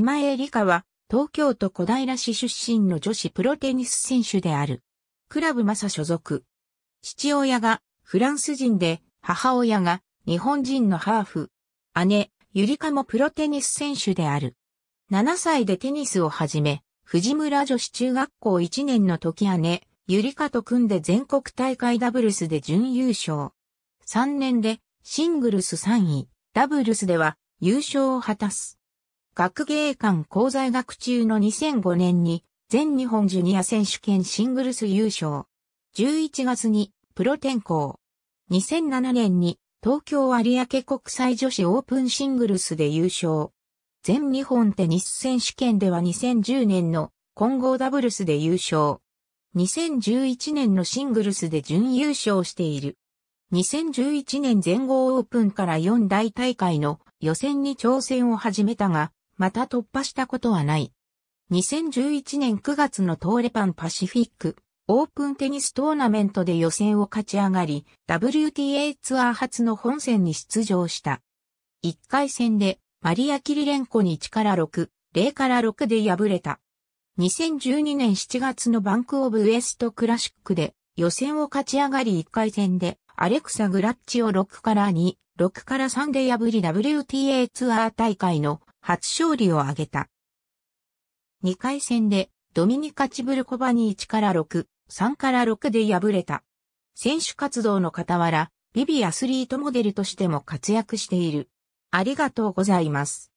狭江理香は、東京都小平市出身の女子プロテニス選手である。クラブマサ所属。父親がフランス人で、母親が日本人のハーフ。姉、ゆりかもプロテニス選手である。7歳でテニスを始め、藤村女子中学校1年の時姉、ゆりかと組んで全国大会ダブルスで準優勝。3年でシングルス3位、ダブルスでは優勝を果たす。学芸館講座学中の2005年に全日本ジュニア選手権シングルス優勝。11月にプロ転向。2007年に東京有明国際女子オープンシングルスで優勝。全日本テニス選手権では2010年の混合ダブルスで優勝。2011年のシングルスで準優勝している。2011年全豪オープンから4大大会の予選に挑戦を始めたが、また突破したことはない。2011年9月の東レパンパシフィックオープンテニストーナメントで予選を勝ち上がり、WTA ツアー初の本戦に出場した。1回戦でマリア・キリレンコに1から6、0から6で敗れた。2012年7月のバンクオブウエストクラシックで予選を勝ち上がり1回戦でアレクサ・グラッチを6から2、6から3で破り WTA ツアー大会の初勝利を挙げた。2回戦でドミニカ・チブルコバに1から6、3から6で敗れた。選手活動の傍ら、ビビアスリートモデルとしても活躍している。ありがとうございます。